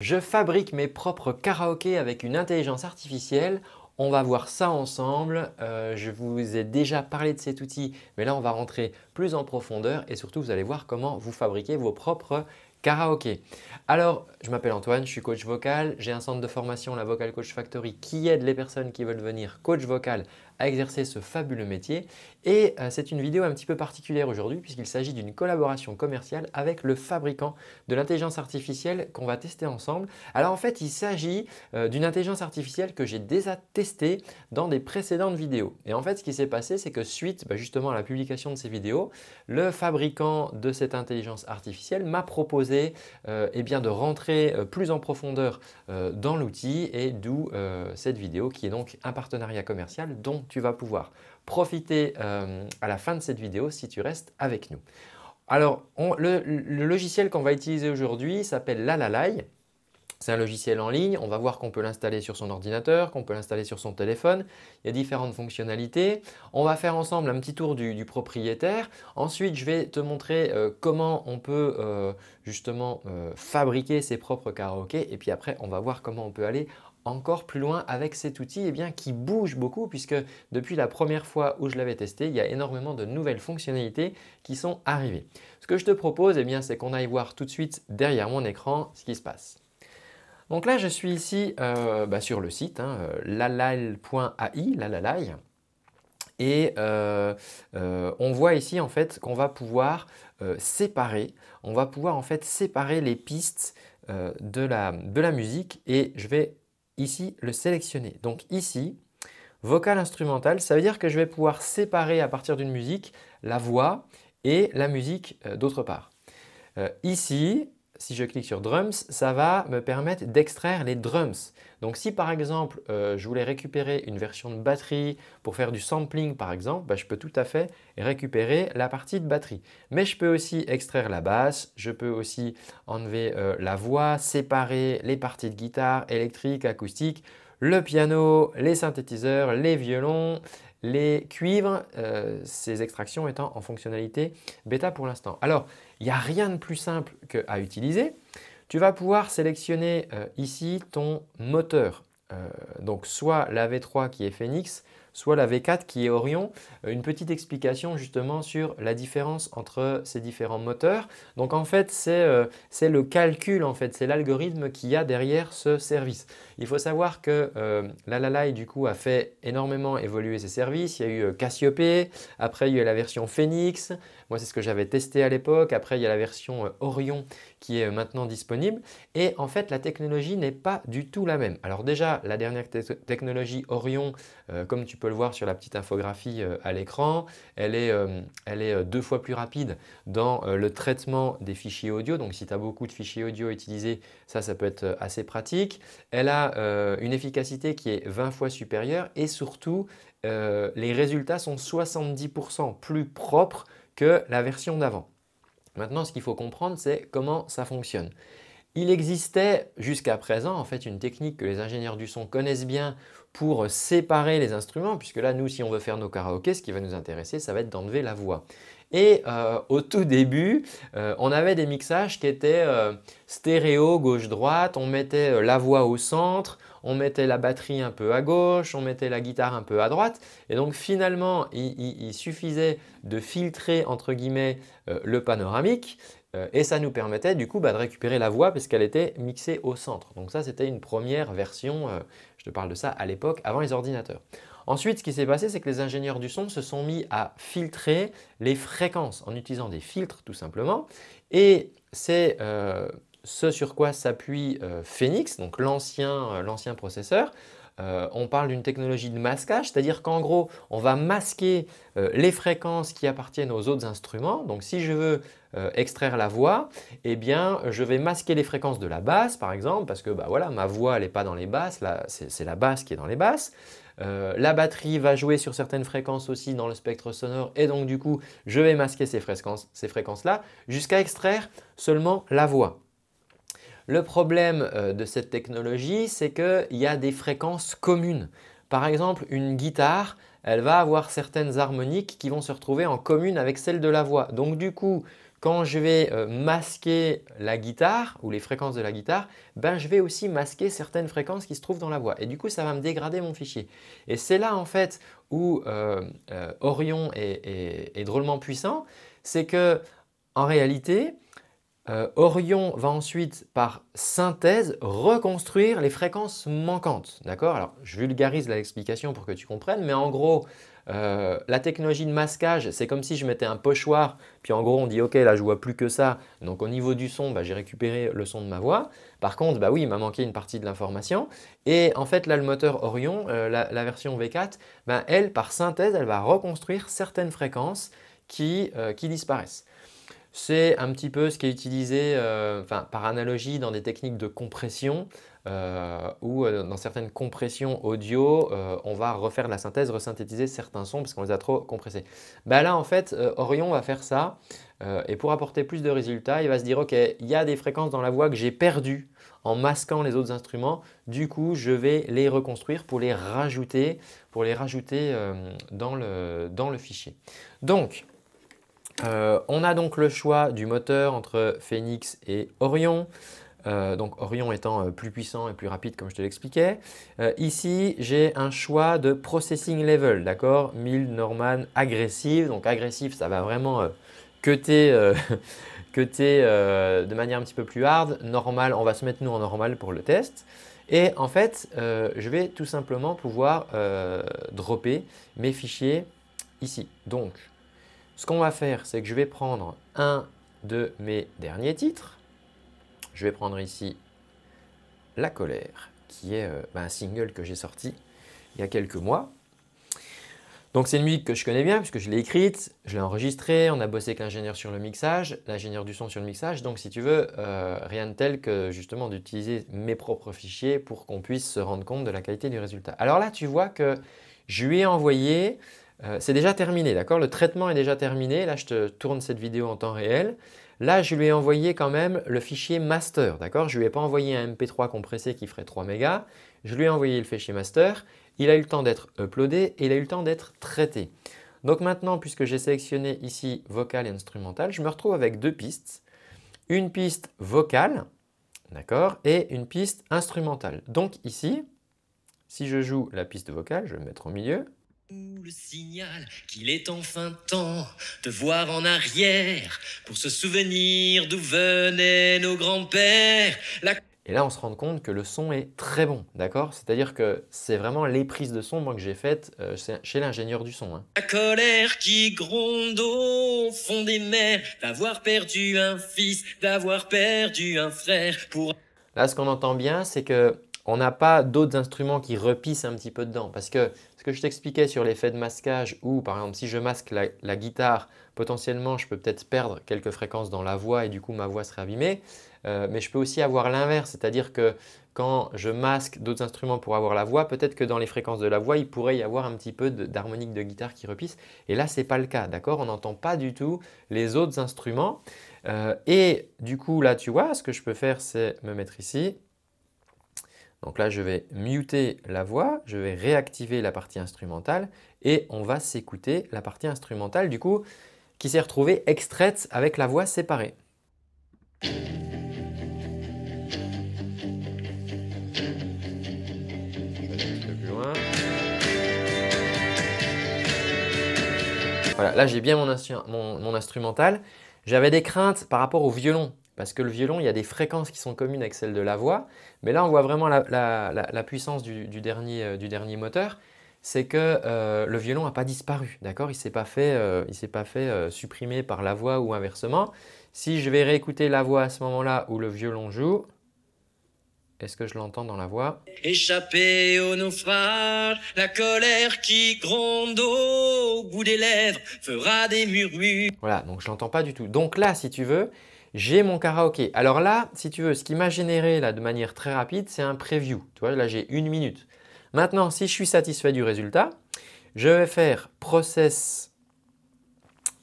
Je fabrique mes propres karaokés avec une intelligence artificielle. On va voir ça ensemble. Euh, je vous ai déjà parlé de cet outil, mais là, on va rentrer plus en profondeur et surtout, vous allez voir comment vous fabriquez vos propres karaokés. Alors, je m'appelle Antoine, je suis coach vocal. J'ai un centre de formation, la Vocal Coach Factory, qui aide les personnes qui veulent devenir coach vocal à exercer ce fabuleux métier. Et euh, c'est une vidéo un petit peu particulière aujourd'hui puisqu'il s'agit d'une collaboration commerciale avec le fabricant de l'intelligence artificielle qu'on va tester ensemble. Alors en fait, il s'agit euh, d'une intelligence artificielle que j'ai déjà testée dans des précédentes vidéos. Et en fait, ce qui s'est passé, c'est que suite bah, justement à la publication de ces vidéos, le fabricant de cette intelligence artificielle m'a proposé euh, eh bien, de rentrer plus en profondeur dans l'outil et d'où cette vidéo qui est donc un partenariat commercial dont tu vas pouvoir profiter euh, à la fin de cette vidéo si tu restes avec nous. Alors, le, logiciel qu'on va utiliser aujourd'hui s'appelle Lalalai. C'est un logiciel en ligne. On va voir qu'on peut l'installer sur son ordinateur, qu'on peut l'installer sur son téléphone. Il y a différentes fonctionnalités. On va faire ensemble un petit tour du, propriétaire. Ensuite, je vais te montrer euh, comment on peut euh, justement fabriquer ses propres karaokés. Et puis après, on va voir comment on peut aller encore plus loin avec cet outil et eh bien, qui bouge beaucoup puisque depuis la première fois où je l'avais testé, il y a énormément de nouvelles fonctionnalités qui sont arrivées. Ce que je te propose, et eh bien, c'est qu'on aille voir tout de suite derrière mon écran ce qui se passe. Donc là, je suis ici euh, bah, sur le site hein, euh, lalal.ai, lalalai. Et euh, on voit ici en fait qu'on va pouvoir séparer, on va pouvoir en fait séparer les pistes de la, de la musique et je vais ici le sélectionner. Donc ici, vocal instrumental, ça veut dire que je vais pouvoir séparer à partir d'une musique la voix et la musique euh, d'autre part. Euh, ici, si je clique sur drums, ça va me permettre d'extraire les drums. Donc si par exemple euh, je voulais récupérer une version de batterie pour faire du sampling par exemple, bah, je peux tout à fait récupérer la partie de batterie. Mais je peux aussi extraire la basse, je peux aussi enlever euh, la voix, séparer les parties de guitare électrique, acoustique, le piano, les synthétiseurs, les violons, les cuivres, euh, ces extractions étant en fonctionnalité bêta pour l'instant. Alors, il n'y a rien de plus simple qu'à utiliser. Tu vas pouvoir sélectionner euh, ici ton moteur. Euh, donc soit la V3 qui est Phoenix, soit la V4 qui est Orion. Euh, une petite explication justement sur la différence entre ces différents moteurs. Donc en fait, c'est le calcul, en fait, c'est l'algorithme qu'il y a derrière ce service. Il faut savoir que euh, du coup, a fait énormément évoluer ses services. Il y a eu euh, Cassiope, après il y a eu la version Phoenix, moi c'est ce que j'avais testé à l'époque, après il y a la version euh, Orion qui est euh, maintenant disponible. Et en fait, la technologie n'est pas du tout la même. Alors déjà, la dernière technologie Orion, comme tu peux le voir sur la petite infographie à l'écran, elle est, elle est deux fois plus rapide dans le traitement des fichiers audio. Donc si tu as beaucoup de fichiers audio utilisés, ça, ça peut être euh, assez pratique. Elle a euh, une efficacité qui est 20 fois supérieure et surtout, euh, les résultats sont 70% plus propres que la version d'avant. Maintenant, ce qu'il faut comprendre, c'est comment ça fonctionne. Il existait jusqu'à présent en fait une technique que les ingénieurs du son connaissent bien pour séparer les instruments, puisque là, nous, si on veut faire nos karaokés, ce qui va nous intéresser, ça va être d'enlever la voix. Et euh, au tout début, euh, on avait des mixages qui étaient euh, stéréo gauche-droite, on mettait la voix au centre, on mettait la batterie un peu à gauche, on mettait la guitare un peu à droite. Et donc finalement, il, suffisait de filtrer entre guillemets le panoramique et ça nous permettait du coup bah, de récupérer la voix puisqu'elle était mixée au centre. Donc ça, c'était une première version, je te parle de ça à l'époque, avant les ordinateurs. Ensuite, ce qui s'est passé, c'est que les ingénieurs du son se sont mis à filtrer les fréquences en utilisant des filtres tout simplement. Et c'est euh, ce sur quoi s'appuie euh, Phoenix, donc l'ancien euh, processeur. on parle d'une technologie de masquage, c'est-à-dire qu'en gros, on va masquer les fréquences qui appartiennent aux autres instruments. Donc si je veux extraire la voix, eh bien je vais masquer les fréquences de la basse par exemple, parce que bah, voilà, ma voix n'est pas dans les basses, c'est la basse qui est dans les basses. Euh, la batterie va jouer sur certaines fréquences aussi dans le spectre sonore et donc du coup, je vais masquer ces fréquences-là ces fréquences jusqu'à extraire seulement la voix. Le problème euh, de cette technologie, c'est qu'il y a des fréquences communes. Par exemple, une guitare, elle va avoir certaines harmoniques qui vont se retrouver en commune avec celle de la voix. Donc du coup, quand je vais euh, masquer la guitare ou les fréquences de la guitare, ben je vais aussi masquer certaines fréquences qui se trouvent dans la voix. Et du coup, ça va me dégrader mon fichier. Et c'est là en fait où euh, euh, Orion est, drôlement puissant, c'est que en réalité, Orion va ensuite, par synthèse, reconstruire les fréquences manquantes. D'accord Alors, je vulgarise l'explication pour que tu comprennes, mais en gros, euh, la technologie de masquage, c'est comme si je mettais un pochoir, puis en gros on dit ok là je vois plus que ça, donc au niveau du son, bah, j'ai récupéré le son de ma voix. Par contre, bah oui, il m'a manqué une partie de l'information. Et en fait là le moteur Orion, euh, la, version V4, bah, elle par synthèse, elle va reconstruire certaines fréquences qui euh, disparaissent. C'est un petit peu ce qui est utilisé euh, par analogie dans des techniques de compression euh, ou euh, dans certaines compressions audio, on va refaire la synthèse, resynthétiser certains sons parce qu'on les a trop compressés. Bah là, en fait, Orion va faire ça et pour apporter plus de résultats, il va se dire « Ok, il y a des fréquences dans la voix que j'ai perdues en masquant les autres instruments. Du coup, je vais les reconstruire pour les rajouter, pour les rajouter dans, le, dans le fichier. » Donc, euh, on a donc le choix du moteur entre Phoenix et Orion. Euh, donc Orion étant euh, plus puissant et plus rapide comme je te l'expliquais. ici, j'ai un choix de processing level, d'accord 1000 Norman agressive. Donc agressif ça va vraiment cuter, euh, de manière un petit peu plus hard. Normal, on va se mettre nous en normal pour le test. Et en fait, je vais tout simplement pouvoir dropper mes fichiers ici. Donc, ce qu'on va faire, c'est que je vais prendre un de mes derniers titres. Je vais prendre ici La colère, qui est euh, bah, un single que j'ai sorti il y a quelques mois. Donc c'est une musique que je connais bien puisque je l'ai écrite, je l'ai enregistrée, on a bossé avec l'ingénieur sur le mixage, l'ingénieur du son sur le mixage. Donc si tu veux, euh, rien de tel que justement d'utiliser mes propres fichiers pour qu'on puisse se rendre compte de la qualité du résultat. Alors là, tu vois que je lui ai envoyé euh, c'est déjà terminé, d'accord Le traitement est déjà terminé. Là, je te tourne cette vidéo en temps réel. Là, je lui ai envoyé quand même le fichier master, d'accord Je ne lui ai pas envoyé un MP3 compressé qui ferait 3 mégas. Je lui ai envoyé le fichier master. Il a eu le temps d'être uploadé et il a eu le temps d'être traité. Donc maintenant, puisque j'ai sélectionné ici vocal et instrumental, je me retrouve avec deux pistes. Une piste vocale, d'accord Et une piste instrumentale. Donc ici, si je joue la piste vocale, je vais me mettre au milieu, le signal qu'il est enfin temps de voir en arrière pour se souvenir d'où venaient nos grands-pères. Et là, on se rend compte que le son est très bon, d'accord C'est-à-dire que c'est vraiment les prises de son moi, que j'ai faites euh, chez l'ingénieur du son. Hein. La colère qui gronde au fond des mers, d'avoir perdu un fils, d'avoir perdu un frère pour... Là, ce qu'on entend bien, c'est que on n'a pas d'autres instruments qui repissent un petit peu dedans. Parce que que je t'expliquais sur l'effet de masquage où, par exemple, si je masque la, guitare, potentiellement, je peux peut-être perdre quelques fréquences dans la voix et du coup, ma voix serait abîmée. Euh, mais je peux aussi avoir l'inverse, c'est-à-dire que quand je masque d'autres instruments pour avoir la voix, peut-être que dans les fréquences de la voix, il pourrait y avoir un petit peu d'harmonique de, guitare qui repisse. Et là, ce n'est pas le cas, d'accord On n'entend pas du tout les autres instruments. Euh, et du coup, là, tu vois, ce que je peux faire, c'est me mettre ici donc là, je vais muter la voix, je vais réactiver la partie instrumentale et on va s'écouter la partie instrumentale du coup qui s'est retrouvée extraite avec la voix séparée. Voilà, là j'ai bien mon, instrumental. J'avais des craintes par rapport au violon parce que le violon, il y a des fréquences qui sont communes avec celles de la voix, mais là on voit vraiment la, puissance euh, du, dernier, moteur, c'est que euh, le violon n'a pas disparu, d'accord Il ne s'est pas fait, euh, pas fait supprimer par la voix ou inversement. Si je vais réécouter la voix à ce moment-là où le violon joue, est-ce que je l'entends dans la voix Échappé au naufrage, la colère qui gronde au bout des lèvres fera des murmures. Voilà, donc je l'entends pas du tout. Donc là, si tu veux, j'ai mon karaoké. Alors là, si tu veux, ce qui m'a généré là de manière très rapide, c'est un preview. Tu vois, là j'ai une minute. Maintenant, si je suis satisfait du résultat, je vais faire process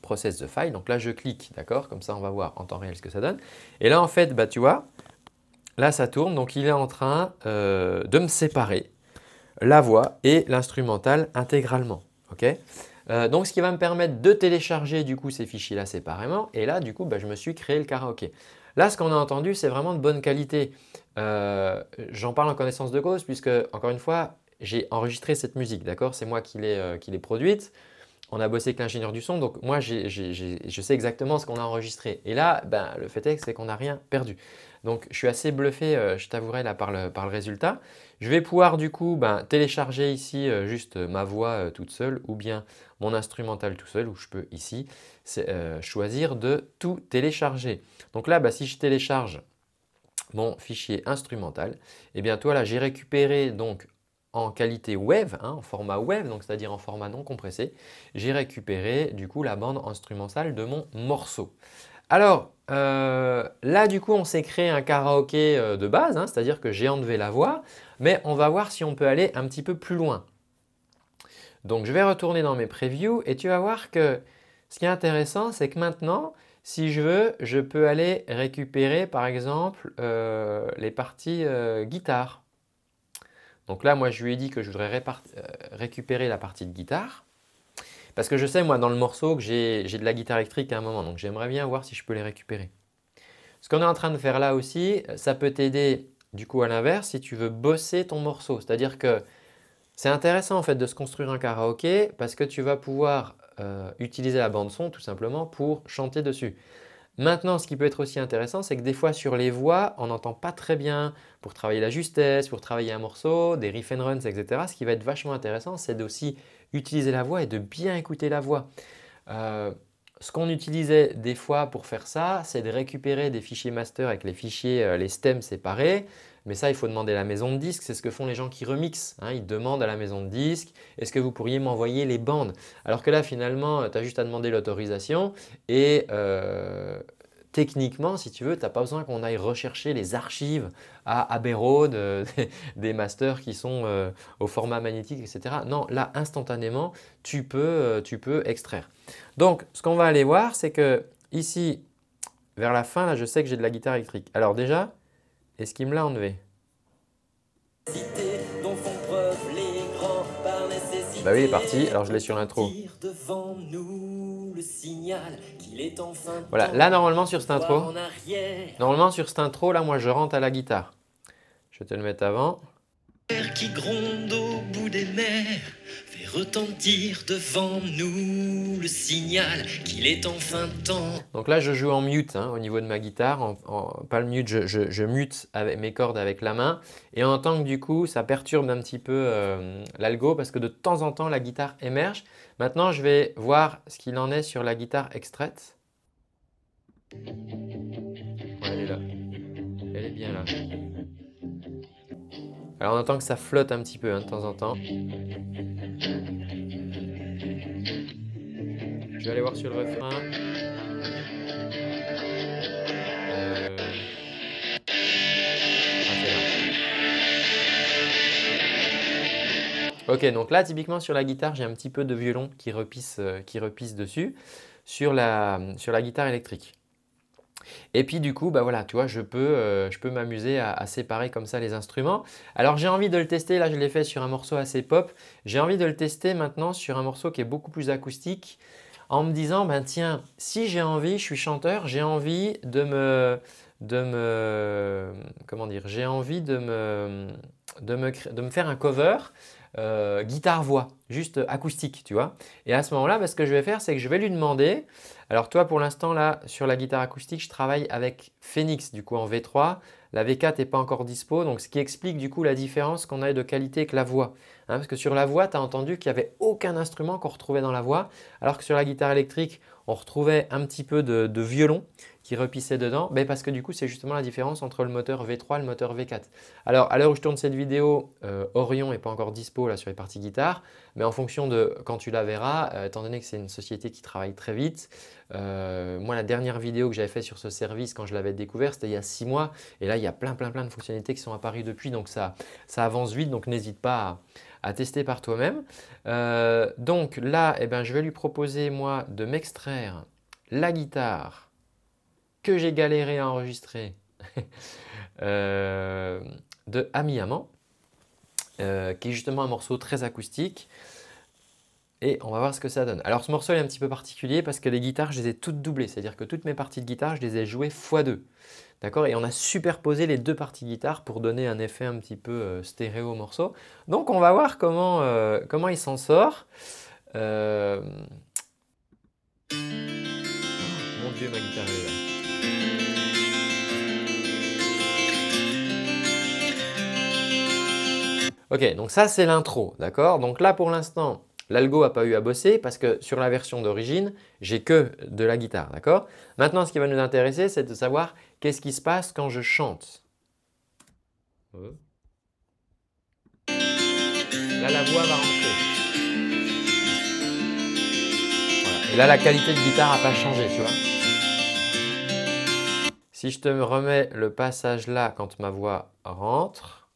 process the file. Donc là, je clique, d'accord Comme ça, on va voir en temps réel ce que ça donne. Et là, en fait, bah, tu vois, là, ça tourne. Donc, il est en train euh, de me séparer la voix et l'instrumental intégralement, ok euh, donc ce qui va me permettre de télécharger du coup ces fichiers-là séparément. Et là, du coup, bah, je me suis créé le karaoké. Là, ce qu'on a entendu, c'est vraiment de bonne qualité. Euh, j'en parle en connaissance de cause puisque, encore une fois, j'ai enregistré cette musique, d'accord C'est moi euh, qui l'ai produite. On a bossé avec l'ingénieur du son, donc moi, je sais exactement ce qu'on a enregistré. Et là, ben, le fait est, c'est qu'on n'a rien perdu. Donc je suis assez bluffé, euh, je t'avouerai là par le, résultat. Je vais pouvoir du coup ben, télécharger ici euh, juste ma voix euh, toute seule ou bien mon instrumental tout seul où je peux ici choisir de tout télécharger. Donc là, ben, si je télécharge mon fichier instrumental, eh bien toi là j'ai récupéré donc en qualité web, hein, en format web, donc c'est-à-dire en format non compressé, j'ai récupéré du coup la bande instrumentale de mon morceau. Alors, euh, là, du coup, on s'est créé un karaoké euh, de base, hein, c'est-à-dire que j'ai enlevé la voix, mais on va voir si on peut aller un petit peu plus loin. Donc, je vais retourner dans mes previews et tu vas voir que ce qui est intéressant, c'est que maintenant, si je veux, je peux aller récupérer, par exemple, euh, les parties guitare. Donc là, moi, je lui ai dit que je voudrais récupérer la partie de guitare. Parce que je sais, moi, dans le morceau, que j'ai de la guitare électrique à un moment, donc j'aimerais bien voir si je peux les récupérer. Ce qu'on est en train de faire là aussi, ça peut t'aider du coup à l'inverse si tu veux bosser ton morceau. C'est-à-dire que c'est intéressant en fait de se construire un karaoké parce que tu vas pouvoir euh, utiliser la bande son tout simplement pour chanter dessus. Maintenant, ce qui peut être aussi intéressant, c'est que des fois sur les voix, on n'entend pas très bien pour travailler la justesse, pour travailler un morceau, des riff and runs, etc. Ce qui va être vachement intéressant, c'est d'aussi utiliser la voix et de bien écouter la voix. Euh, ce qu'on utilisait des fois pour faire ça, c'est de récupérer des fichiers master avec les fichiers, euh, les stems séparés. Mais ça, il faut demander à la maison de disque. C'est ce que font les gens qui remixent. Hein. Ils demandent à la maison de disque est-ce que vous pourriez m'envoyer les bandes Alors que là, finalement, euh, tu as juste à demander l'autorisation et, techniquement, si tu veux, tu n'as pas besoin qu'on aille rechercher les archives à Aberode, euh, des masters qui sont euh, au format magnétique, etc. Non, là, instantanément, tu peux, euh, tu peux extraire. Donc, ce qu'on va aller voir, c'est que ici, vers la fin, là, je sais que j'ai de la guitare électrique. Alors déjà, est-ce qu'il me l'a enlevé Bah oui, il est parti. Alors, je l'ai sur l'intro signal qu'il est enfin. Voilà, là normalement sur cette intro, normalement sur cette intro, là moi je rentre à la guitare. Je vais te le mettre avant. Qui gronde au bout des mers fait retentir devant nous le signal qu'il est temps. Donc là je joue en mute hein, au niveau de ma guitare, en, pas le mute, je, mute avec mes cordes avec la main et en tant que du coup ça perturbe un petit peu euh, l'algo parce que de temps en temps la guitare émerge Maintenant, je vais voir ce qu'il en est sur la guitare extraite. elle est là. Elle est bien là. Alors on entend que ça flotte un petit peu hein, de temps en temps. Je vais aller voir sur le refrain. Euh, Ok, donc là, typiquement sur la guitare, j'ai un petit peu de violon qui repisse, euh, dessus, sur la, guitare électrique. Et puis du coup, bah voilà, tu vois, je peux, euh, m'amuser à, séparer comme ça les instruments. Alors j'ai envie de le tester, là je l'ai fait sur un morceau assez pop, j'ai envie de le tester maintenant sur un morceau qui est beaucoup plus acoustique, en me disant, ben tiens, si j'ai envie, je suis chanteur, j'ai envie de me, comment dire, j'ai envie de me, de me faire un cover euh, guitare-voix, juste acoustique, tu vois. Et à ce moment-là, bah, ce que je vais faire, c'est que je vais lui demander, alors toi pour l'instant là, sur la guitare acoustique, je travaille avec Phoenix du coup en V3, la V4 n'est pas encore dispo, donc ce qui explique du coup la différence qu'on a de qualité avec la voix. Hein, parce que sur la voix, tu as entendu qu'il n'y avait aucun instrument qu'on retrouvait dans la voix, alors que sur la guitare électrique, on retrouvait un petit peu de, violon qui repissait dedans, parce que du coup, c'est justement la différence entre le moteur V3 et le moteur V4. Alors, à l'heure où je tourne cette vidéo, euh, Orion n'est pas encore dispo là, sur les parties guitare, mais en fonction de quand tu la verras, euh, étant donné que c'est une société qui travaille très vite, euh, moi, la dernière vidéo que j'avais faite sur ce service quand je l'avais découvert, c'était il y a six mois, et là, il y a plein, plein, plein de fonctionnalités qui sont apparues depuis, donc ça avance vite, donc n'hésite pas à à tester par toi-même. Euh, donc là, eh ben, je vais lui proposer, moi, de m'extraire la guitare que j'ai galéré à enregistrer euh, de Ami Amant, euh, qui est justement un morceau très acoustique. Et on va voir ce que ça donne. Alors ce morceau est un petit peu particulier parce que les guitares, je les ai toutes doublées. C'est-à-dire que toutes mes parties de guitare, je les ai jouées x2. D'accord Et on a superposé les deux parties guitare pour donner un effet un petit peu euh, stéréo au morceau. Donc on va voir comment, euh, comment il s'en sort. Euh, mon dieu, ma guitare est là. Ok, donc ça c'est l'intro, d'accord Donc là pour l'instant, L'algo n'a pas eu à bosser parce que sur la version d'origine, j'ai que de la guitare, d'accord Maintenant, ce qui va nous intéresser, c'est de savoir qu'est-ce qui se passe quand je chante. Oh. Là, la voix va rentrer. là, la qualité de guitare n'a pas changé, tu vois Si je te remets le passage là quand ma voix rentre,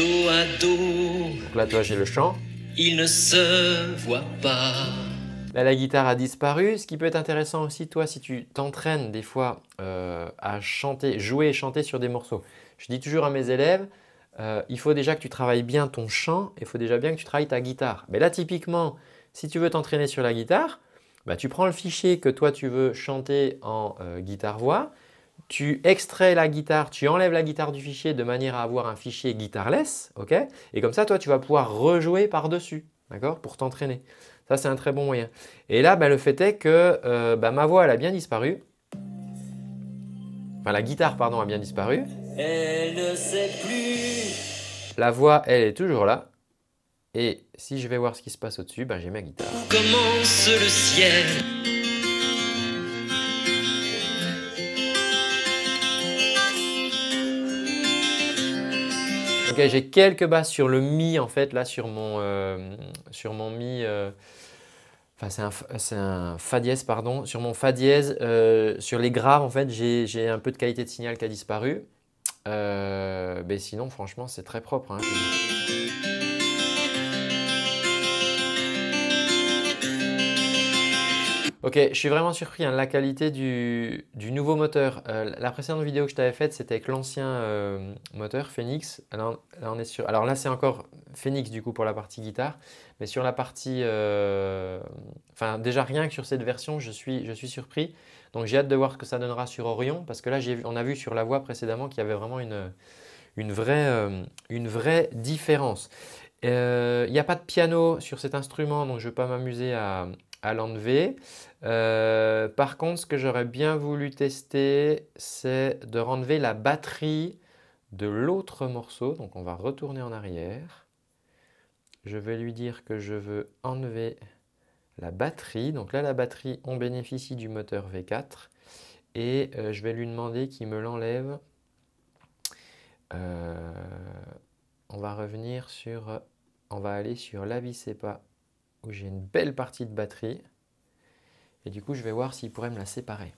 à Donc là, toi, j'ai le chant. Il ne se voit pas. Là, la guitare a disparu. Ce qui peut être intéressant aussi, toi, si tu t'entraînes des fois euh, à chanter, jouer et chanter sur des morceaux. Je dis toujours à mes élèves, euh, il faut déjà que tu travailles bien ton chant, il faut déjà bien que tu travailles ta guitare. Mais là, typiquement, si tu veux t'entraîner sur la guitare, bah, tu prends le fichier que toi tu veux chanter en euh, guitare-voix, tu extrais la guitare, tu enlèves la guitare du fichier de manière à avoir un fichier guitareless, ok Et comme ça, toi, tu vas pouvoir rejouer par-dessus, d'accord Pour t'entraîner. Ça, c'est un très bon moyen. Et là, ben, le fait est que euh, bah, ma voix, elle a bien disparu. Enfin, la guitare, pardon, a bien disparu. Elle ne sait plus. La voix, elle est toujours là. Et si je vais voir ce qui se passe au-dessus, ben, j'ai ma guitare. commence le ciel j'ai quelques basses sur le mi en fait, là sur mon, euh, sur mon mi. Euh, enfin, c'est un, un, fa dièse, pardon. Sur mon fa dièse, euh, sur les graves en fait, j'ai un peu de qualité de signal qui a disparu. mais ben, sinon, franchement, c'est très propre. Hein. Ok, je suis vraiment surpris, hein, la qualité du, nouveau moteur. Euh, la précédente vidéo que je t'avais faite, c'était avec l'ancien euh, moteur Phoenix. Alors là, c'est encore Phoenix du coup pour la partie guitare. Mais sur la partie... Euh, enfin, déjà rien que sur cette version, je suis, surpris. Donc j'ai hâte de voir ce que ça donnera sur Orion. Parce que là, on a vu sur la voix précédemment qu'il y avait vraiment une vraie différence. Il euh, n'y a pas de piano sur cet instrument, donc je ne vais pas m'amuser à, l'enlever. Euh, par contre, ce que j'aurais bien voulu tester, c'est de renlever la batterie de l'autre morceau. Donc on va retourner en arrière. Je vais lui dire que je veux enlever la batterie. Donc là, la batterie, on bénéficie du moteur V4. Et euh, je vais lui demander qu'il me l'enlève. on va revenir sur on va aller sur vissez-pas où j'ai une belle partie de batterie. Et du coup, je vais voir s'il pourrait me la séparer.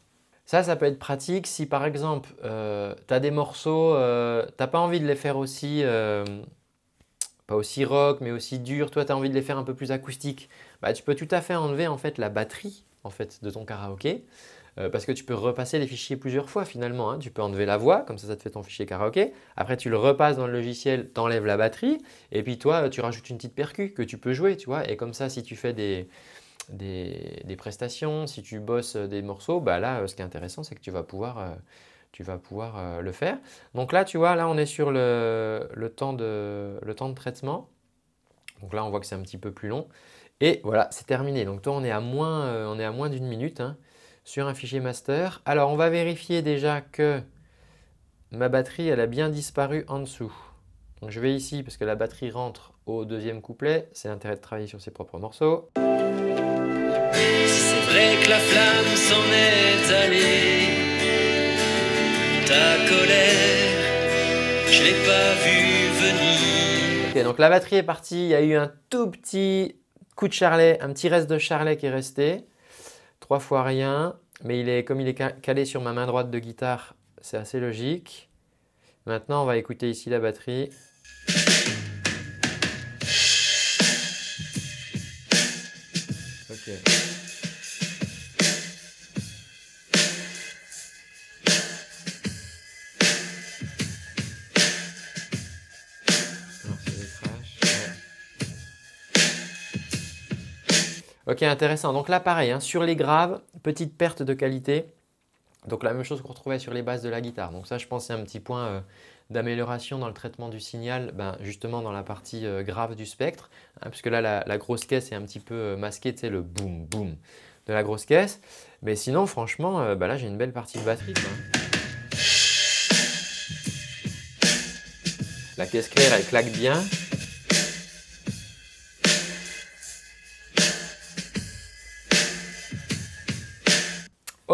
Ça, ça peut être pratique si par exemple, euh, tu as des morceaux, euh, t'as pas envie de les faire aussi, euh, pas aussi rock, mais aussi dur, toi tu as envie de les faire un peu plus acoustique, bah, tu peux tout à fait enlever en fait la batterie en fait de ton karaoké euh, parce que tu peux repasser les fichiers plusieurs fois finalement. Hein. Tu peux enlever la voix, comme ça ça te fait ton fichier karaoké. Après tu le repasses dans le logiciel, enlèves la batterie, et puis toi tu rajoutes une petite percu que tu peux jouer, tu Et comme ça si tu fais des, prestations, si tu bosses des morceaux, bah là euh, ce qui est intéressant c'est que tu vas pouvoir, euh, le faire. Donc là tu vois, là on est sur le, temps, de, traitement. Donc là on voit que c'est un petit peu plus long. Et voilà, c'est terminé. Donc toi, on est à moins, d'une minute. Hein sur un fichier master. Alors, on va vérifier déjà que ma batterie, elle a bien disparu en dessous. Donc, je vais ici, parce que la batterie rentre au deuxième couplet. C'est l'intérêt de travailler sur ses propres morceaux. C'est vrai que la flamme s'en est allée. Ta colère, je l'ai pas vu venir. donc la batterie est partie. Il y a eu un tout petit coup de charlet, un petit reste de charlet qui est resté. Trois fois rien, mais il est, comme il est calé sur ma main droite de guitare, c'est assez logique. Maintenant, on va écouter ici la batterie. Ok, intéressant. Donc là, pareil, hein, sur les graves, petite perte de qualité. Donc la même chose qu'on retrouvait sur les bases de la guitare. Donc ça, je pense, c'est un petit point euh, d'amélioration dans le traitement du signal, ben, justement dans la partie euh, grave du spectre, hein, puisque là, la, grosse caisse est un petit peu euh, masquée, tu sais, le boum, boum de la grosse caisse. Mais sinon, franchement, ben là, j'ai une belle partie de batterie. La caisse claire, elle claque bien.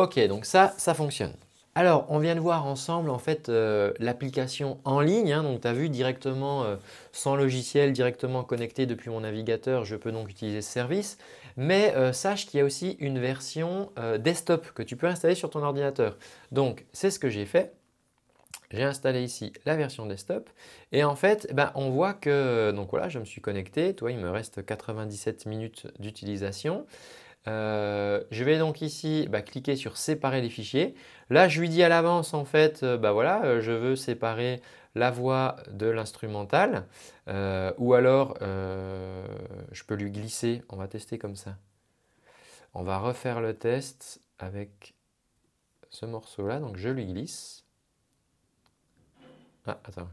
Ok, donc ça, ça fonctionne. Alors, on vient de voir ensemble en fait euh, l'application en ligne. Hein, donc, tu as vu directement euh, sans logiciel, directement connecté depuis mon navigateur, je peux donc utiliser ce service. Mais euh, sache qu'il y a aussi une version desktop que tu peux installer sur ton ordinateur. Donc, c'est ce que j'ai fait. J'ai installé ici la version desktop et en fait, ben, on voit que, donc voilà, je me suis connecté, toi il me reste 97 minutes d'utilisation. Euh, je vais donc ici bah, cliquer sur séparer les fichiers. Là, je lui dis à l'avance en fait, euh, bah voilà, euh, je veux séparer la voix de l'instrumental. ou alors, je peux lui glisser. On va tester comme ça. On va refaire le test avec ce morceau-là. Donc, je lui glisse. Ah, attends.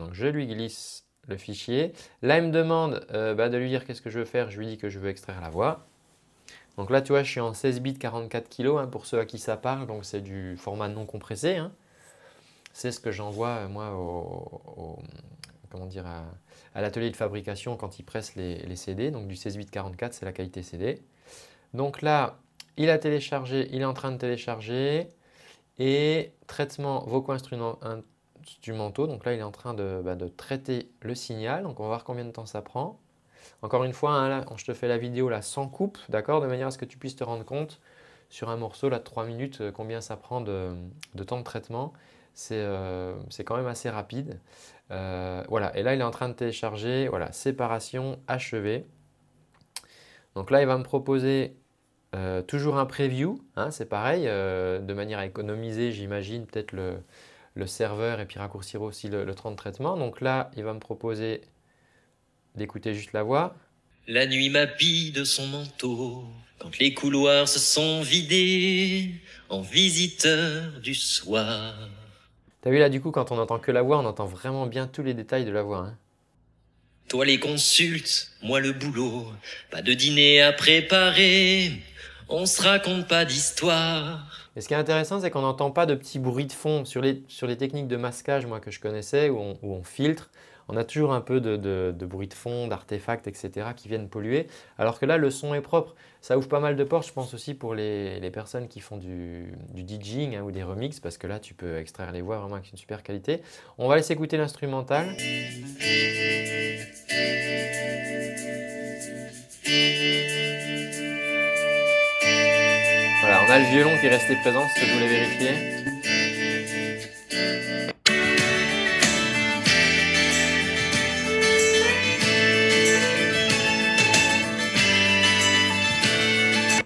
Donc, je lui glisse le fichier. Là, il me demande euh, bah, de lui dire qu'est-ce que je veux faire. Je lui dis que je veux extraire la voix. Donc là, tu vois, je suis en 16 bits 44 kg hein, pour ceux à qui ça parle. Donc c'est du format non compressé. Hein. C'est ce que j'envoie euh, moi au, comment dire, à, l'atelier de fabrication quand ils pressent les, CD. Donc du 16 bits 44, c'est la qualité CD. Donc là, il a téléchargé, il est en train de télécharger. Et traitement voco instrument, du manteau. Donc là, il est en train bah, de, traiter le signal. Donc on va voir combien de temps ça prend. Encore une fois, hein, je te fais la vidéo là sans coupe, d'accord De manière à ce que tu puisses te rendre compte sur un morceau là, de 3 minutes, euh, combien ça prend de, temps de traitement. C'est euh, quand même assez rapide. Euh, voilà, et là, il est en train de télécharger, voilà, séparation achevée. Donc là, il va me proposer toujours un preview, hein, c'est pareil, de manière à économiser, j'imagine, peut-être le, le serveur et puis raccourcir aussi le, le de traitement. Donc là, il va me proposer d'écouter juste la voix. La nuit m'habille de son manteau quand les couloirs se sont vidés en visiteurs du soir. T'as vu là, du coup, quand on n'entend que la voix, on entend vraiment bien tous les détails de la voix. Hein. Toi les consultes, moi le boulot, pas de dîner à préparer, on se raconte pas d'histoire. Et ce qui est intéressant, c'est qu'on n'entend pas de petits bruits de fond. Sur les, sur les techniques de masquage, moi, que je connaissais, où on, filtre, on a toujours un peu de, de, de bruit de fond, d'artefacts, etc. qui viennent polluer, alors que là, le son est propre. Ça ouvre pas mal de portes, je pense aussi pour les, personnes qui font du, du DJing hein, ou des remixes, parce que là, tu peux extraire les voix vraiment avec une super qualité. On va laisser écouter l'instrumental. On a le violon qui est resté présent, que je voulais vérifier.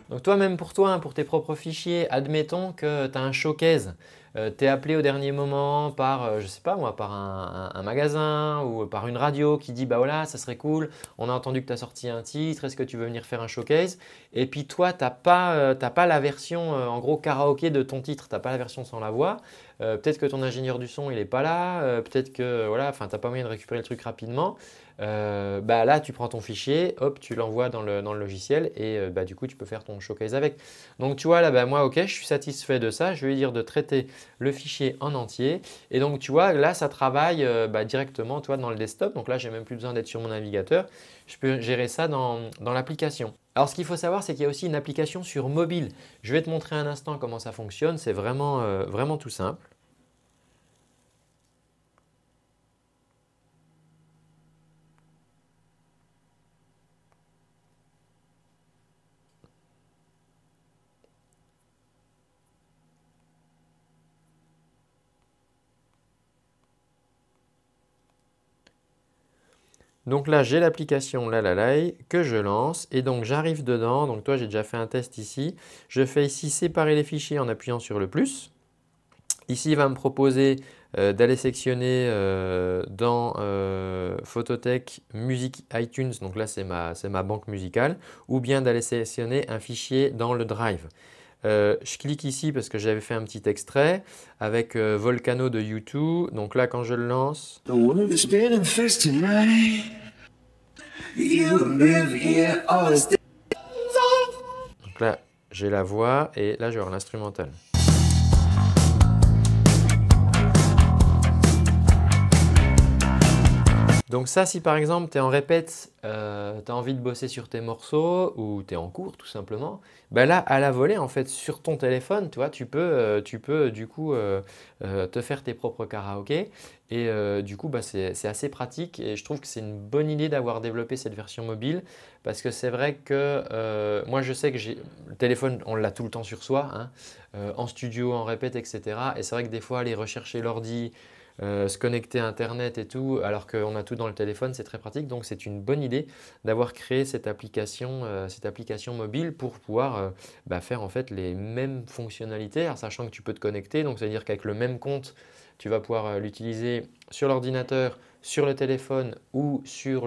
Donc toi, même pour toi, hein, pour tes propres fichiers, admettons que tu as un showcase euh, t'es tu es appelé au dernier moment par, euh, je sais pas moi, par un, magasin ou par une radio qui dit bah voilà, ça serait cool, on a entendu que tu as sorti un titre, est-ce que tu veux venir faire un showcase Et puis toi, tu n'as pas, euh, pas, la version en gros karaoké de ton titre, tu n'as pas la version sans la voix. peut-être que ton ingénieur du son il n'est pas là, peut-être que voilà, t'as pas moyen de récupérer le truc rapidement. Euh, bah là, tu prends ton fichier, hop, tu l'envoies dans le, logiciel et euh, bah, du coup, tu peux faire ton showcase avec. Donc, tu vois, là, bah, moi, OK, je suis satisfait de ça. Je vais dire de traiter le fichier en entier. Et donc, tu vois, là, ça travaille euh, bah, directement toi, dans le desktop. Donc là, j'ai même plus besoin d'être sur mon navigateur. Je peux gérer ça dans, l'application. Alors, ce qu'il faut savoir, c'est qu'il y a aussi une application sur mobile. Je vais te montrer un instant comment ça fonctionne. C'est vraiment, vraiment tout simple. Donc là, j'ai l'application Lalalai que je lance et donc j'arrive dedans. Donc toi, j'ai déjà fait un test ici. Je fais ici séparer les fichiers en appuyant sur le plus. Ici, il va me proposer euh, d'aller sectionner euh, dans euh, Phototech Music iTunes, donc là c'est ma, ma banque musicale, ou bien d'aller sélectionner un fichier dans le Drive. Euh, je clique ici parce que j'avais fait un petit extrait avec euh, Volcano de U2. Donc là, quand je le lance... Donc là, j'ai la voix et là, j'aurai l'instrumental. Donc ça, si par exemple tu es en répète, euh, tu as envie de bosser sur tes morceaux ou tu es en cours tout simplement, bah là, à la volée, en fait, sur ton téléphone, tu tu peux, euh, euh, du coup te faire tes propres karaokés. Et du coup, bah, c'est assez pratique et je trouve que c'est une bonne idée d'avoir développé cette version mobile parce que c'est vrai que moi, je sais que le téléphone, on l'a tout le temps sur soi, hein, en studio, en répète, etc. Et c'est vrai que des fois, aller rechercher l'ordi, euh, se connecter à Internet et tout, alors qu'on a tout dans le téléphone, c'est très pratique. Donc c'est une bonne idée d'avoir créé cette application, euh, cette application mobile pour pouvoir euh, bah, faire en fait les mêmes fonctionnalités, en sachant que tu peux te connecter. Donc c'est-à-dire qu'avec le même compte, tu vas pouvoir l'utiliser sur l'ordinateur, sur le téléphone ou sur,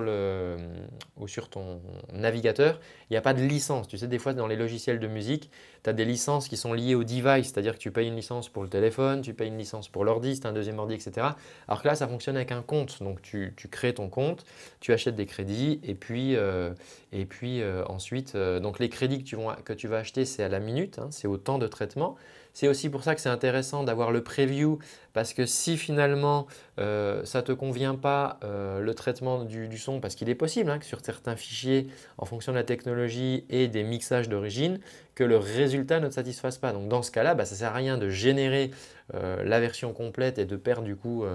ou sur ton navigateur, il n'y a pas de licence. Tu sais, des fois, dans les logiciels de musique, tu as des licences qui sont liées au device, c'est-à-dire que tu payes une licence pour le téléphone, tu payes une licence pour l'ordi, c'est un deuxième ordi, etc. Alors que là, ça fonctionne avec un compte. Donc, tu, crées ton compte, tu achètes des crédits et puis, euh, euh, ensuite, euh, donc les crédits que tu, vas, acheter, c'est à la minute, hein, c'est au temps de traitement. C'est aussi pour ça que c'est intéressant d'avoir le preview parce que si finalement euh, ça ne te convient pas euh, le traitement du, son, parce qu'il est possible hein, que sur certains fichiers, en fonction de la technologie et des mixages d'origine, que le résultat ne te satisfasse pas. Donc dans ce cas-là, bah, ça ne sert à rien de générer euh, la version complète et de perdre du coup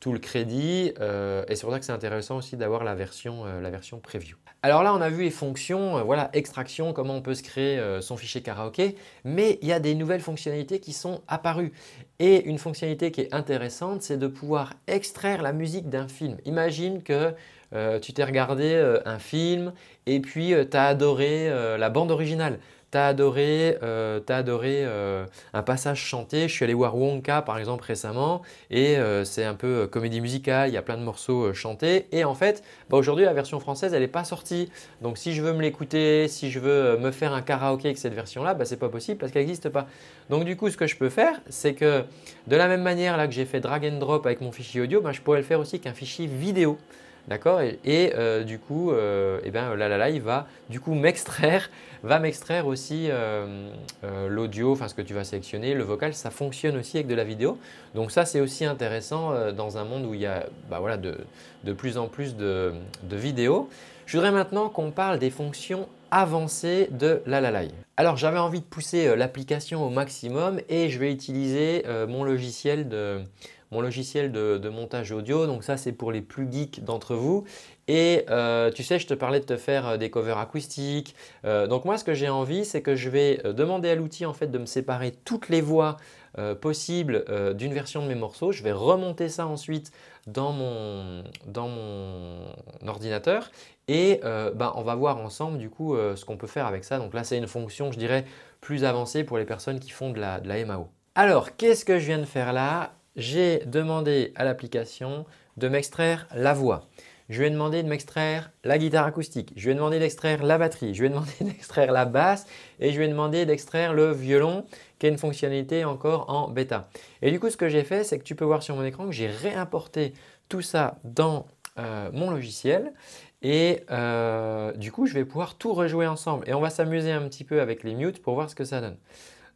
tout le crédit. et c'est pour ça que c'est intéressant aussi d'avoir la, la version preview. Alors là, on a vu les fonctions, euh, voilà, extraction, comment on peut se créer euh, son fichier karaoké, mais il y a des nouvelles fonctionnalités qui sont apparues. Et une fonctionnalité qui est intéressante, c'est de pouvoir extraire la musique d'un film. Imagine que euh, tu t'es regardé un film et puis tu as adoré la bande originale. T'as adoré, euh, as adoré euh, un passage chanté. Je suis allé voir Wonka par exemple récemment et euh, c'est un peu comédie musicale. Il y a plein de morceaux chantés et en fait, bah, aujourd'hui la version française elle n'est pas sortie. Donc si je veux me l'écouter, si je veux me faire un karaoké avec cette version-là, bah, ce n'est pas possible parce qu'elle n'existe pas. Donc du coup, ce que je peux faire, c'est que de la même manière là que j'ai fait drag and drop avec mon fichier audio, bah, je pourrais le faire aussi avec un fichier vidéo. D'accord Et, euh, du coup, euh, eh ben, euh, Lalalaï va du coup m'extraire, va m'extraire aussi l'audio, enfin ce que tu vas sélectionner, le vocal, ça fonctionne aussi avec de la vidéo. Donc ça, c'est aussi intéressant dans un monde où il y a bah, de, plus en plus de, vidéos. Je voudrais maintenant qu'on parle des fonctions avancées de la Alors j'avais envie de pousser l'application au maximum et je vais utiliser mon logiciel de, mon logiciel de, montage audio. Donc ça, c'est pour les plus geeks d'entre vous. Et euh, tu sais, je te parlais de te faire euh, des covers acoustiques. Euh, donc moi, ce que j'ai envie, c'est que je vais demander à l'outil en fait de me séparer toutes les voix possibles d'une version de mes morceaux. Je vais remonter ça ensuite dans mon, dans mon ordinateur et ben, on va voir ensemble du coup ce qu'on peut faire avec ça. Donc là, c'est une fonction, je dirais, plus avancée pour les personnes qui font de la, de la MAO. Alors, qu'est-ce que je viens de faire là j'ai demandé à l'application de m'extraire la voix. Je lui ai demandé de m'extraire la guitare acoustique. Je lui ai demandé d'extraire la batterie. Je lui ai demandé d'extraire la basse. Et je lui ai demandé d'extraire le violon qui est une fonctionnalité encore en bêta. Et du coup, ce que j'ai fait, c'est que tu peux voir sur mon écran que j'ai réimporté tout ça dans euh, mon logiciel. Et euh, du coup, je vais pouvoir tout rejouer ensemble. Et on va s'amuser un petit peu avec les mutes pour voir ce que ça donne.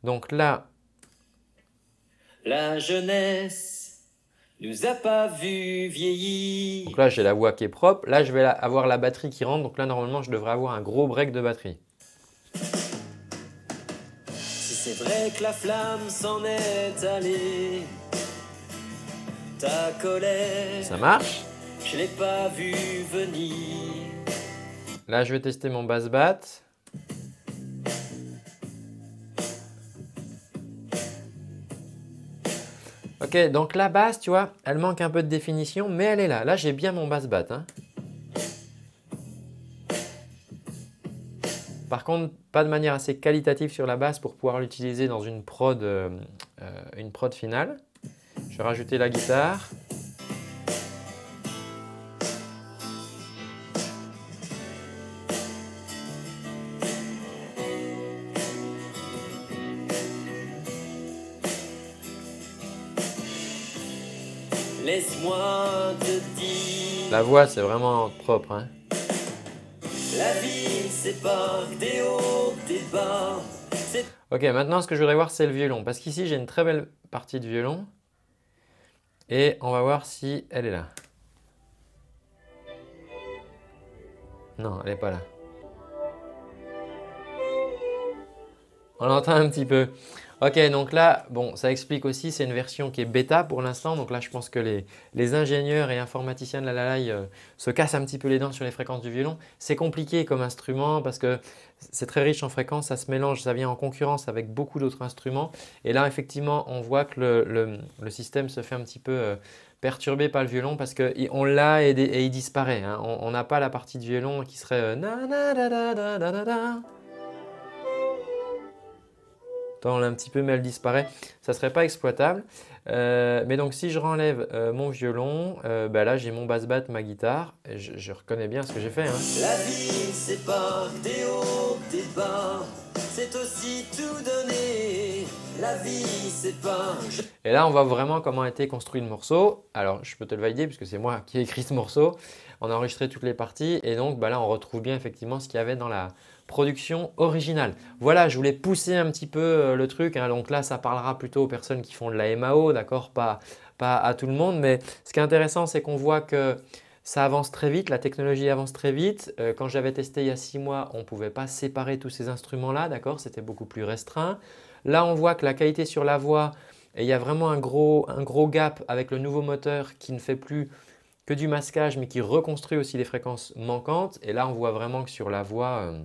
Donc là, la jeunesse nous a pas vu vieillir. Donc là, j'ai la voix qui est propre. Là, je vais avoir la batterie qui rentre. Donc là, normalement, je devrais avoir un gros break de batterie. Si c'est vrai que la flamme s'en est allée, ta colère. Ça marche Je l'ai pas vu venir. Là, je vais tester mon bass bat. donc la basse, tu vois, elle manque un peu de définition, mais elle est là. Là, j'ai bien mon basse batte. Hein. Par contre, pas de manière assez qualitative sur la basse pour pouvoir l'utiliser dans une prod, euh, euh, une prod finale. Je vais rajouter la guitare. La voix, c'est vraiment propre, Ok, maintenant, ce que je voudrais voir, c'est le violon. Parce qu'ici, j'ai une très belle partie de violon. Et on va voir si elle est là. Non, elle n'est pas là. On l'entend un petit peu. Ok, donc là, bon, ça explique aussi, c'est une version qui est bêta pour l'instant. Donc là, je pense que les, les ingénieurs et informaticiens de la Lalaï euh, se cassent un petit peu les dents sur les fréquences du violon. C'est compliqué comme instrument parce que c'est très riche en fréquences, ça se mélange, ça vient en concurrence avec beaucoup d'autres instruments. Et là, effectivement, on voit que le, le, système se fait un petit peu perturbé perturber par le violon parce qu'on l'a et, il disparaît. Hein. On n'a pas la partie de violon qui serait... Euh, on un petit peu, mais elle disparaît. Ça ne serait pas exploitable. Euh, mais donc si je renlève euh, mon violon, euh, bah là j'ai mon basse bat ma guitare, je, je, reconnais bien ce que j'ai fait. Hein. La vie c'est pas des hauts, c'est aussi tout donné La vie c'est pas... Et là on voit vraiment comment a été construit le morceau. Alors je peux te le valider puisque c'est moi qui ai écrit ce morceau. On a enregistré toutes les parties et donc bah, là on retrouve bien effectivement ce qu'il y avait dans la, production originale. Voilà, je voulais pousser un petit peu euh, le truc. Hein. donc là, ça parlera plutôt aux personnes qui font de la MAO, d'accord pas, pas à tout le monde. Mais ce qui est intéressant, c'est qu'on voit que ça avance très vite, la technologie avance très vite. Euh, quand j'avais testé il y a six mois, on ne pouvait pas séparer tous ces instruments-là, d'accord C'était beaucoup plus restreint. Là, on voit que la qualité sur la voix, et il y a vraiment un gros, un gros gap avec le nouveau moteur qui ne fait plus que du masquage, mais qui reconstruit aussi les fréquences manquantes. Et là, on voit vraiment que sur la voix, euh,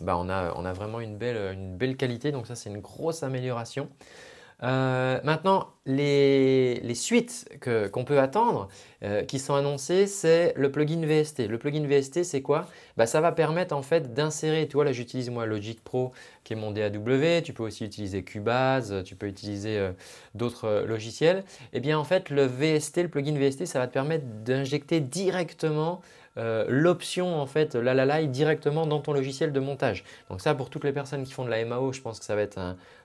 bah, on, a, vraiment une belle, qualité. Donc ça, c'est une grosse amélioration. Euh, maintenant, les, suites qu'on peut attendre, euh, qui sont annoncées, c'est le plugin VST. Le plugin VST, c'est quoi bah, Ça va permettre en fait d'insérer, tu vois là j'utilise moi Logic Pro qui est mon DAW, tu peux aussi utiliser Cubase, tu peux utiliser euh, d'autres logiciels. Et eh bien en fait, le VST, le plugin VST, ça va te permettre d'injecter directement euh, l'option en fait la, la, la directement dans ton logiciel de montage. Donc ça pour toutes les personnes qui font de la MAO, je pense que ça va être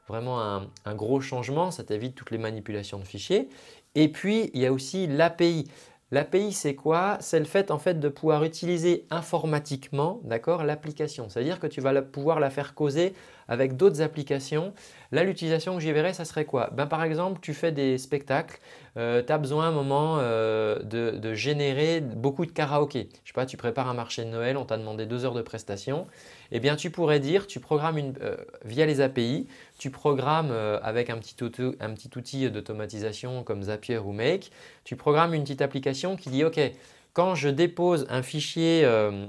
vraiment un, gros changement, ça t'évite toutes les manipulations de fichiers. Et puis il y a aussi l'API. L'API, c'est quoi C'est le fait en fait de pouvoir utiliser informatiquement, d'accord l'application. C'est-à-dire que tu vas pouvoir la faire causer avec d'autres applications. Là, l'utilisation que j'y verrais, ça serait quoi ben, Par exemple, tu fais des spectacles, euh, tu as besoin à un moment euh, de, générer beaucoup de karaoké. Je sais pas, tu prépares un marché de Noël, on t'a demandé deux heures de prestation. Eh bien, tu pourrais dire, tu programmes euh, via les API, tu programmes avec un petit, outil d'automatisation comme Zapier ou Make, tu programmes une petite application qui dit, OK, quand je dépose un fichier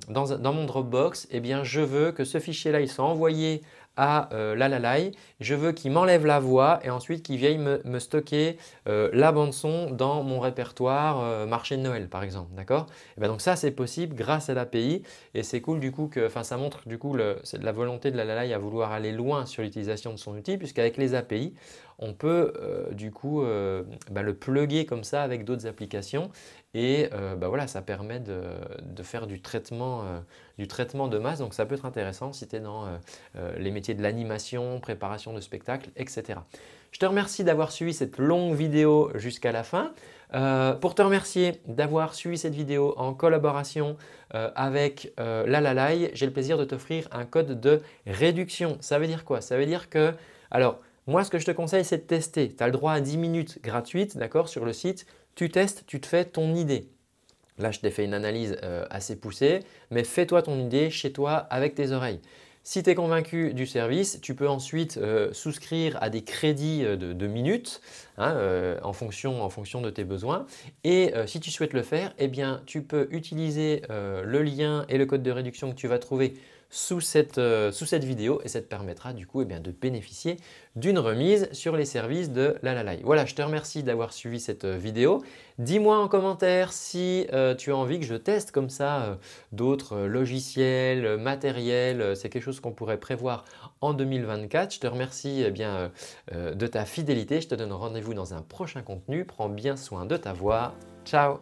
dans, mon Dropbox, eh bien, je veux que ce fichier-là, soit envoyé à euh, la la Je veux qu'il m'enlève la voix et ensuite qu'il vienne me, stocker euh, la bande son dans mon répertoire euh, marché de Noël par exemple, d'accord eh ben, donc ça c'est possible grâce à l'API et c'est cool du coup que, ça montre du coup la volonté de la à vouloir aller loin sur l'utilisation de son outil puisqu'avec les API on peut euh, du coup bah, le plugger comme ça avec d'autres applications et euh, bah voilà, ça permet de, faire euh, du traitement, de masse. Donc ça peut être intéressant si tu es dans euh, les métiers de l'animation, préparation de spectacles, etc. Je te remercie d'avoir suivi cette longue vidéo jusqu'à la fin. pour te remercier d'avoir suivi cette vidéo en collaboration avec la j'ai le plaisir de t'offrir un code de réduction. Ça veut dire quoi Ça veut dire que, alors, moi, ce que je te conseille, c'est de tester. Tu as le droit à 10 minutes gratuites, d'accord, sur le site tu testes, tu te fais ton idée. Là, je t'ai fait une analyse euh, assez poussée, mais fais-toi ton idée chez toi avec tes oreilles. Si tu es convaincu du service, tu peux ensuite euh, souscrire à des crédits euh, de, minutes hein, en, fonction, de tes besoins. Et si tu souhaites le faire, eh bien, tu peux utiliser le lien et le code de réduction que tu vas trouver euh, sous cette, vidéo et ça te permettra du coup eh de bénéficier d'une remise sur les services de la Voilà, je te remercie d'avoir suivi cette euh, vidéo. Dis-moi en commentaire si euh, tu as envie que je teste comme ça d'autres logiciels, matériels. C'est quelque chose qu'on pourrait prévoir en 2024. Je te remercie eh de ta fidélité. Je te donne rendez-vous dans un prochain contenu. Prends bien soin de ta voix. Ciao